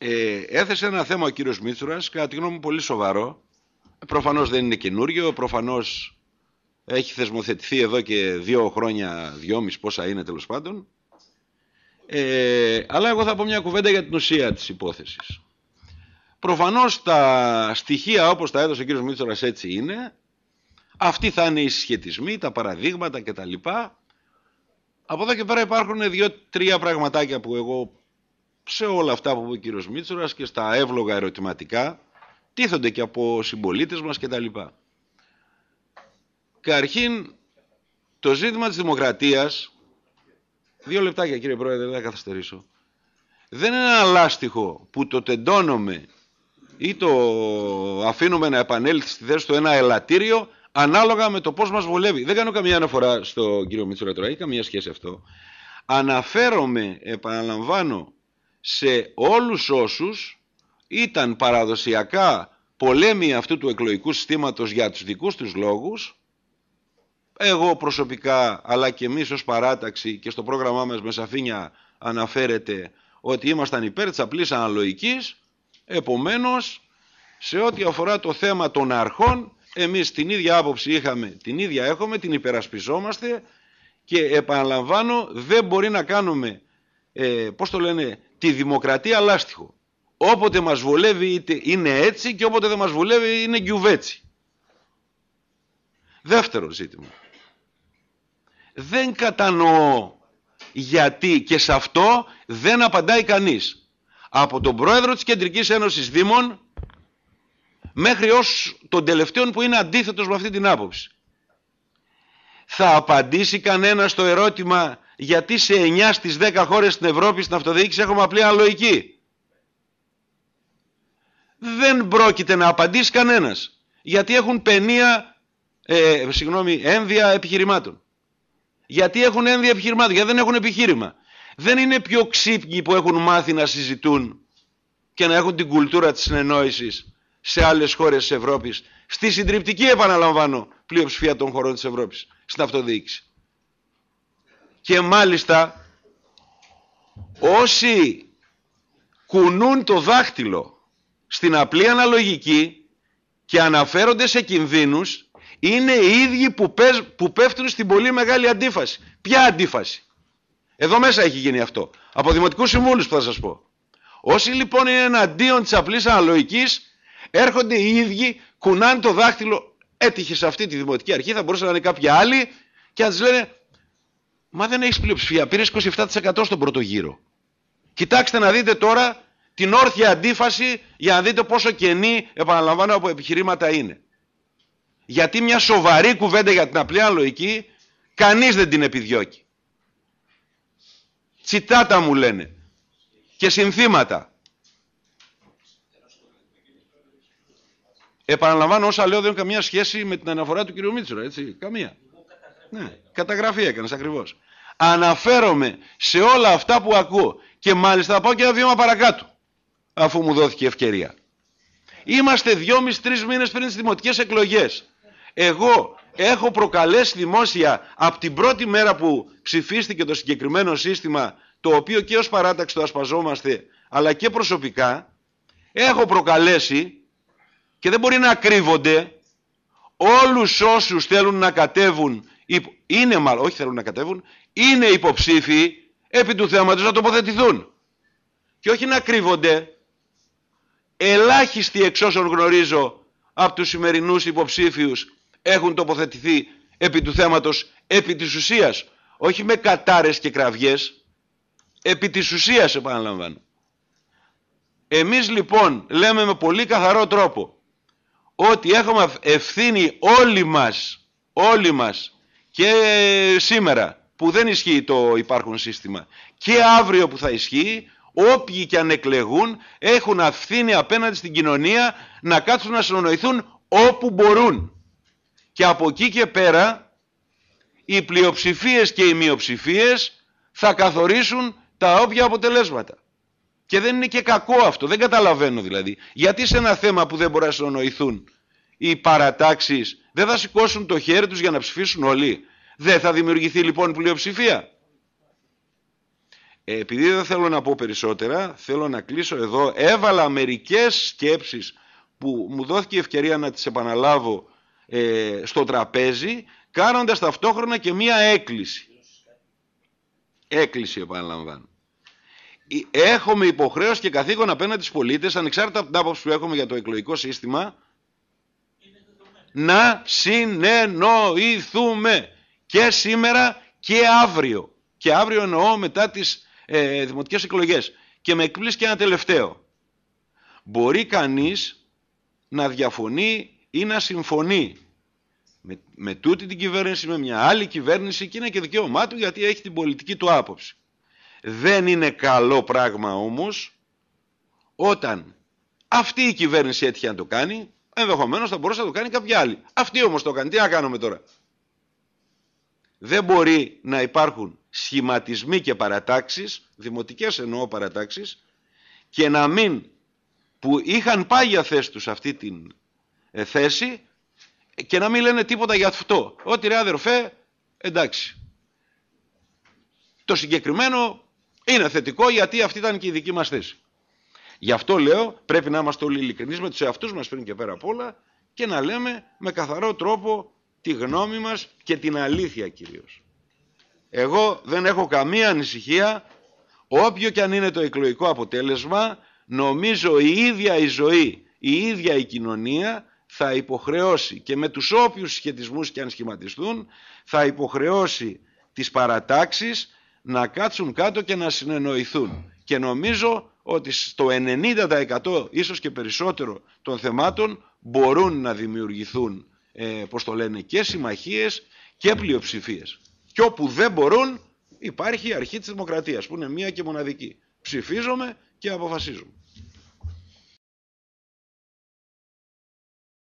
Ε, έθεσε ένα θέμα ο κύριος Μίτσουρας, κατά τη γνώμη μου πολύ σοβαρό. Προφανώς δεν είναι καινούριο, προφανώς έχει θεσμοθετηθεί εδώ και δύο χρόνια, δυόμιση πόσα είναι τέλος πάντων. Ε, αλλά εγώ θα πω μια κουβέντα για την ουσία της υπόθεσης. Προφανώς τα στοιχεία όπως τα έδωσε ο κύριος Μίτσορας έτσι είναι. Αυτοί θα είναι οι συσχετισμοί, τα παραδείγματα κτλ. Από εδώ και πέρα υπάρχουν δύο-τρία πραγματάκια που εγώ σε όλα αυτά που είπε ο κύριος Μίτσορας και στα εύλογα ερωτηματικά τίθονται και από συμπολίτες μας λοιπά Καρχήν το ζήτημα της δημοκρατίας δύο λεπτάκια κύριε Πρόεδρε δεν θα καθυστερήσω δεν είναι ένα λάστιχο που το τεντώνουμε ή το αφήνουμε να επανέλθει στη θέση του ένα ελαττήριο ανάλογα με το πώς μας βολεύει. Δεν κάνω καμία αναφορά στον κύριο Μίτσουρα τώρα, έχει καμία σχέση αυτό. Αναφέρομαι, επαναλαμβάνω, σε όλους όσους ήταν παραδοσιακά πολέμοι αυτού του εκλογικού συστήματος για τους δικούς τους λόγους εγώ προσωπικά αλλά και εμείς ως παράταξη και στο πρόγραμμά μας με σαφήνια αναφέρεται ότι ήμασταν υπέρ της απλής αναλογικής επομένως σε ό,τι αφορά το θέμα των αρχών εμείς την ίδια άποψη είχαμε, την ίδια έχουμε, την υπερασπιζόμαστε και επαναλαμβάνω δεν μπορεί να κάνουμε, ε, πώς το λένε, τη δημοκρατία λάστιχο. Όποτε μας βολεύει είτε είναι έτσι και όποτε δεν μας βολεύει είναι γκιουβέτσι. Δεύτερο ζήτημα. Δεν κατανοώ γιατί και σε αυτό δεν απαντάει κανείς. Από τον πρόεδρο της Κεντρικής Ένωσης Δήμων μέχρι ως τον τελευταίο που είναι αντίθετος με αυτή την άποψη. Θα απαντήσει κανένα στο ερώτημα γιατί σε 9 στις 10 χώρες στην Ευρώπη στην αυτοδιοίκηση έχουμε απλή αλογική. Δεν πρόκειται να απαντήσει κανένας, γιατί έχουν παινία, ε, συγγνώμη, ένδια επιχειρημάτων. Γιατί έχουν ένδια επιχειρημάτων, γιατί δεν έχουν επιχείρημα. Δεν είναι πιο ξύπνοι που έχουν μάθει να συζητούν και να έχουν την κουλτούρα της συνεννόησης σε άλλες χώρες της Ευρώπης, στη συντριπτική επαναλαμβάνω πλειοψηφία των χωρών της Ευρώπης, στην αυτοδιοίκηση και μάλιστα όσοι κουνούν το δάχτυλο στην απλή αναλογική και αναφέρονται σε κινδύνους είναι οι ίδιοι που, πέφτουν στην πολύ μεγάλη αντίφαση. Ποια αντίφαση. Εδώ μέσα έχει γίνει αυτό. Από δημοτικούς συμβούλους που θα σας πω. Όσοι λοιπόν είναι εναντίον της απλής αναλογικής έρχονται οι ίδιοι, κουνάνε το δάχτυλο έτυχε σε αυτή τη δημοτική αρχή, θα μπορούσαν να είναι κάποια άλλοι και να τους λένε Μα δεν έχεις πλειοψηφία. Πήρες 27% στον πρώτο γύρο. Κοιτάξτε να δείτε τώρα την όρθια αντίφαση για να δείτε πόσο κενή, επαναλαμβάνω, από επιχειρήματα είναι. Γιατί μια σοβαρή κουβέντα για την απλή αναλογική κανείς δεν την επιδιώκει. Τσιτάτα μου λένε και συνθήματα. Επαναλαμβάνω όσα λέω δεν έχουν καμία σχέση με την αναφορά του κ. Μίτσουρα, έτσι, καμία. Ναι, καταγραφή έκανες ακριβώς. Αναφέρομαι σε όλα αυτά που ακούω και μάλιστα θα πάω και ένα βήμα παρακάτω αφού μου δόθηκε ευκαιρία. Είμαστε δυόμισι τρει μήνες πριν τι δημοτικές εκλογές. Εγώ έχω προκαλέσει δημόσια από την πρώτη μέρα που ψηφίστηκε το συγκεκριμένο σύστημα το οποίο και ως παράταξη το ασπαζόμαστε αλλά και προσωπικά έχω προκαλέσει και δεν μπορεί να κρύβονται όλους όσους θέλουν να κατέβουν είναι μάλλον, όχι θέλουν να κατέβουν, είναι υποψήφοι επί του θέματος να τοποθετηθούν. Και όχι να κρύβονται. Ελάχιστοι εξ όσων γνωρίζω από τους σημερινούς υποψήφιους έχουν τοποθετηθεί επί του θέματος, επί της ουσίας. Όχι με κατάρες και κραυγές, επί της ουσίας επαναλαμβάνω. Εμείς λοιπόν λέμε με πολύ καθαρό τρόπο ότι έχουμε ευθύνη όλοι μας, όλοι μας και ε, σήμερα που δεν ισχύει το υπάρχον σύστημα και αύριο που θα ισχύει, όποιοι και αν εκλεγούν έχουν αυθύνη απέναντι στην κοινωνία να κάτσουν να συνονοηθούν όπου μπορούν. Και από εκεί και πέρα οι πλειοψηφίες και οι μειοψηφίες θα καθορίσουν τα όποια αποτελέσματα. Και δεν είναι και κακό αυτό, δεν καταλαβαίνω δηλαδή. Γιατί σε ένα θέμα που δεν μπορούν να συνονοηθούν οι παρατάξεις. δεν θα σηκώσουν το χέρι τους για να ψηφίσουν όλοι. Δεν θα δημιουργηθεί λοιπόν πλειοψηφία. Ε, επειδή δεν θέλω να πω περισσότερα, θέλω να κλείσω εδώ. Έβαλα μερικές σκέψεις που μου δόθηκε η ευκαιρία να τις επαναλάβω ε, στο τραπέζι, κάνοντας ταυτόχρονα και μία έκκληση. Έκκληση επαναλαμβάνω. Ε, έχουμε υποχρέωση και καθήκον απέναντι στους πολίτες, ανεξάρτητα από την άποψη που έχουμε για το εκλογικό σύστημα, να συνεννοηθούμε και σήμερα και αύριο. Και αύριο εννοώ μετά τις ε, δημοτικές εκλογές. Και με εκπλήσει και ένα τελευταίο. Μπορεί κανείς να διαφωνεί ή να συμφωνεί με, τούτη την κυβέρνηση, με μια άλλη κυβέρνηση και είναι και δικαίωμά του γιατί έχει την πολιτική του άποψη. Δεν είναι καλό πράγμα όμως όταν αυτή η κυβέρνηση έτυχε να το κάνει Ενδεχομένως θα μπορούσε να το κάνει κάποια άλλη. Αυτή όμως το κάνει. Τι να κάνουμε τώρα. Δεν μπορεί να υπάρχουν σχηματισμοί και παρατάξεις, δημοτικές εννοώ παρατάξεις, και να μην που είχαν πάει για θέση τους αυτή την ε, θέση και να μην λένε τίποτα για αυτό. Ότι ρε αδερφέ, εντάξει. Το συγκεκριμένο είναι θετικό γιατί αυτή ήταν και η δική μας θέση. Γι' αυτό λέω πρέπει να είμαστε όλοι ειλικρινείς με τους εαυτούς μας πριν και πέρα απ' όλα και να λέμε με καθαρό τρόπο τη γνώμη μας και την αλήθεια κυρίως. Εγώ δεν έχω καμία ανησυχία, όποιο και αν είναι το εκλογικό αποτέλεσμα, νομίζω η ίδια η ζωή, η ίδια η κοινωνία θα υποχρεώσει και με τους όποιους σχετισμούς και αν σχηματιστούν θα υποχρεώσει τις παρατάξεις να κάτσουν κάτω και να συνεννοηθούν. Και νομίζω ότι στο 90% ίσως και περισσότερο των θεμάτων μπορούν να δημιουργηθούν, ε, πώς το λένε, και συμμαχίες και πλειοψηφίες. Και όπου δεν μπορούν υπάρχει η αρχή της δημοκρατίας που είναι μία και μοναδική. Ψηφίζομαι και αποφασίζουμε.